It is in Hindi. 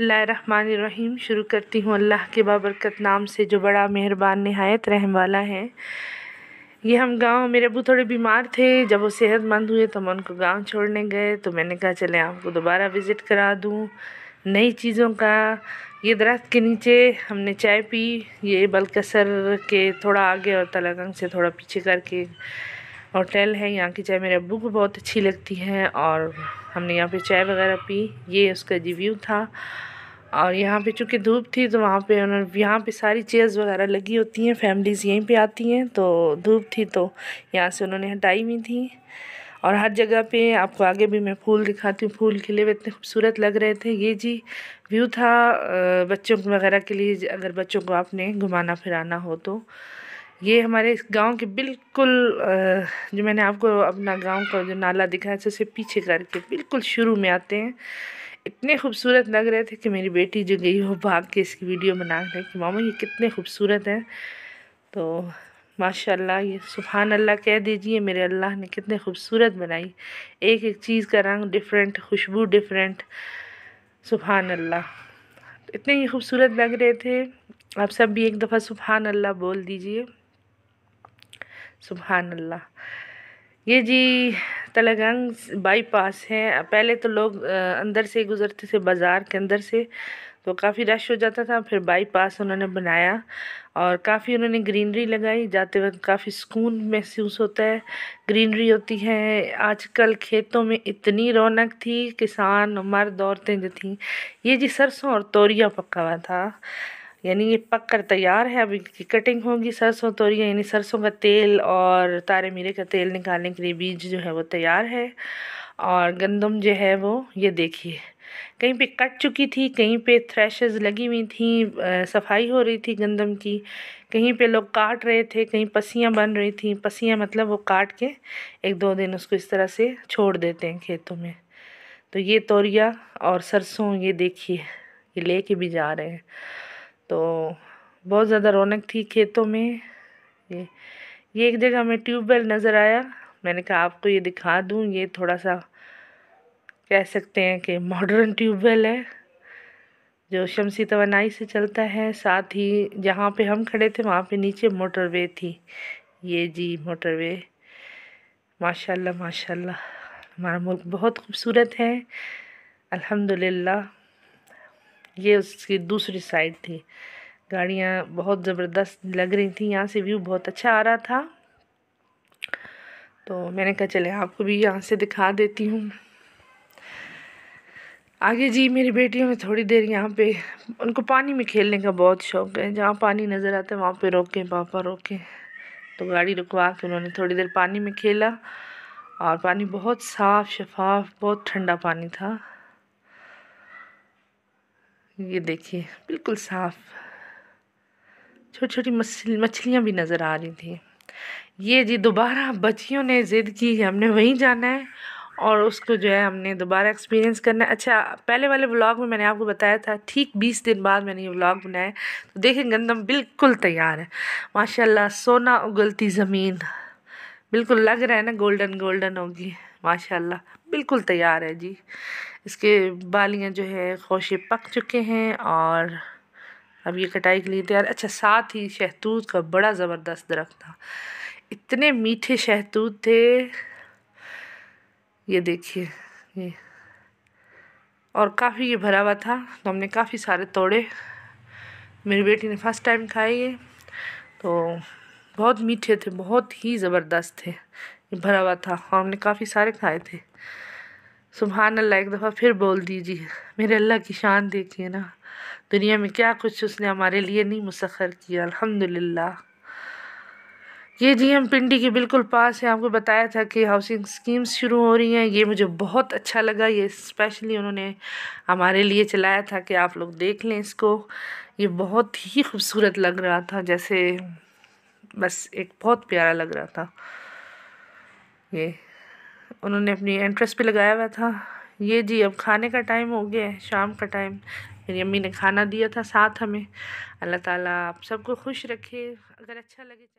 बसमीम शुरू करती हूँ अल्लाह के बाबरकत नाम से जो बड़ा मेहरबान नहायत रहम वाला है ये हम गांव मेरे अबू थोड़े बीमार थे जब वो सेहतमंद हुए तो हम उनको गांव छोड़ने गए तो मैंने कहा चले आपको दोबारा विज़िट करा दूँ नई चीज़ों का ये दरख्त के नीचे हमने चाय पी ये बलकसर के थोड़ा आगे और तलागंग से थोड़ा पीछे करके होटल है यहाँ की चाय मेरे अबू को बहुत अच्छी लगती है और हमने यहाँ पे चाय वगैरह पी ये उसका रिव्यू था और यहाँ पे चूँकि धूप थी तो वहाँ पे उन्होंने यहाँ पे सारी चेयर्स वगैरह लगी होती हैं फैमिलीज़ यहीं पे आती हैं तो धूप थी तो यहाँ से उन्होंने हटाई हुई थी और हर जगह पे आपको आगे भी मैं फूल दिखाती हूँ फूल खिले हुए इतने खूबसूरत लग रहे थे ये जी व्यू था बच्चों वगैरह के लिए अगर बच्चों को आपने घुमाना फिराना हो तो ये हमारे गांव के बिल्कुल जो मैंने आपको अपना गांव का जो नाला दिखाया था उससे पीछे करके बिल्कुल शुरू में आते हैं इतने खूबसूरत लग रहे थे कि मेरी बेटी जो गई वो भाग के इसकी वीडियो बना रहे कि मामा ये कितने खूबसूरत हैं तो माशाल्लाह ये सुबहान अल्लाह कह दीजिए मेरे अल्लाह ने कितने खूबसूरत बनाई एक एक चीज़ का रंग डिफरेंट खुशबू डिफरेंट सुबहान अल्लाह इतने ही खूबसूरत लग रहे थे आप सब भी एक दफ़ा सुबहान अल्लाह बोल दीजिए सुबहान अल्लाह ये जी तलागंग बाईपास है पहले तो लोग अंदर से गुज़रते थे बाज़ार के अंदर से तो काफ़ी रश हो जाता था फिर बाईपास उन्होंने बनाया और काफ़ी उन्होंने ग्रीनरी लगाई जाते वक्त काफ़ी सुकून महसूस होता है ग्रीनरी होती है आजकल खेतों में इतनी रौनक थी किसान मर्द औरतें जो थीं ये जी सरसों और तोरिया पका हुआ था यानी ये पक कर तैयार है अब इनकी कटिंग होगी सरसों तोरी यानी सरसों का तेल और तारे मीरे का तेल निकालने के लिए बीज जो है वो तैयार है और गंदम जो है वो ये देखिए कहीं पे कट चुकी थी कहीं पे थ्रेशेस लगी हुई थी सफाई हो रही थी गंदम की कहीं पे लोग काट रहे थे कहीं पसियाँ बन रही थी पसियाँ मतलब वो काट के एक दो दिन उसको इस तरह से छोड़ देते हैं खेतों में तो ये तोरिया और सरसों ये देखिए ये ले के भी जा रहे हैं तो बहुत ज़्यादा रौनक थी खेतों में ये ये एक जगह हमें ट्यूबवेल नज़र आया मैंने कहा आपको ये दिखा दूँ ये थोड़ा सा कह सकते हैं कि मॉडर्न ट्यूबवेल है जो शमसी तोनाई से चलता है साथ ही जहाँ पे हम खड़े थे वहाँ पे नीचे मोटरवे थी ये जी मोटरवे माशाल्लाह माशाल्लाह हमारा मुल्क बहुत खूबसूरत है अल्हम्दुलिल्लाह ये उसकी दूसरी साइड थी गाड़ियाँ बहुत ज़बरदस्त लग रही थी यहाँ से व्यू बहुत अच्छा आ रहा था तो मैंने कहा चले आपको भी यहाँ से दिखा देती हूँ आगे जी मेरी बेटियों में थोड़ी देर यहाँ पे उनको पानी में खेलने का बहुत शौक़ है जहाँ पानी नज़र आता है वहाँ पे रोके पापा रोके तो गाड़ी रुकवा के उन्होंने थोड़ी देर पानी में खेला और पानी बहुत साफ़ शफाफ बहुत ठंडा पानी था ये देखिए बिल्कुल साफ़ छोटी छोटी मछलियाँ भी नज़र आ रही थी ये जी दोबारा बच्चियों ने ज़िद की हमने वहीं जाना है और उसको जो है हमने दोबारा एक्सपीरियंस करना है अच्छा पहले वाले व्लॉग में मैंने आपको बताया था ठीक 20 दिन बाद मैंने ये व्लॉग बनाया तो देखें गंदम बिल्कुल तैयार है माशाल्लाह सोना उगलती ज़मीन बिल्कुल लग रहा है ना गोल्डन गोल्डन होगी माशाल्लाह बिल्कुल तैयार है जी इसके बालियाँ जो है खोशे पक चुके हैं और अब ये कटाई के लिए तैयार अच्छा साथ ही शहतूत का बड़ा ज़बरदस्त दरख्त था इतने मीठे शहतूत थे ये देखिए ये और काफ़ी ये भरा हुआ था तो हमने काफ़ी सारे तोड़े मेरी बेटी ने फर्स्ट टाइम खाए ये तो बहुत मीठे थे बहुत ही ज़बरदस्त थे भरा हुआ था और हमने काफ़ी सारे खाए थे सुबहान अल्लाह एक दफ़ा फिर बोल दीजिए मेरे अल्लाह की शान देखिए ना दुनिया में क्या कुछ उसने हमारे लिए नहीं मुसखर किया अल्हम्दुलिल्लाह ये जी हम पिंडी के बिल्कुल पास है आपको बताया था कि हाउसिंग स्कीम्स शुरू हो रही हैं ये मुझे बहुत अच्छा लगा ये स्पेशली उन्होंने हमारे लिए चलाया था कि आप लोग देख लें इसको ये बहुत ही खूबसूरत लग रहा था जैसे बस एक बहुत प्यारा लग रहा था ये उन्होंने अपनी एंट्रेस पे लगाया हुआ था ये जी अब खाने का टाइम हो गया है शाम का टाइम मेरी अम्मी ने खाना दिया था साथ हमें अल्लाह ताला आप सबको खुश रखे अगर अच्छा लगे तो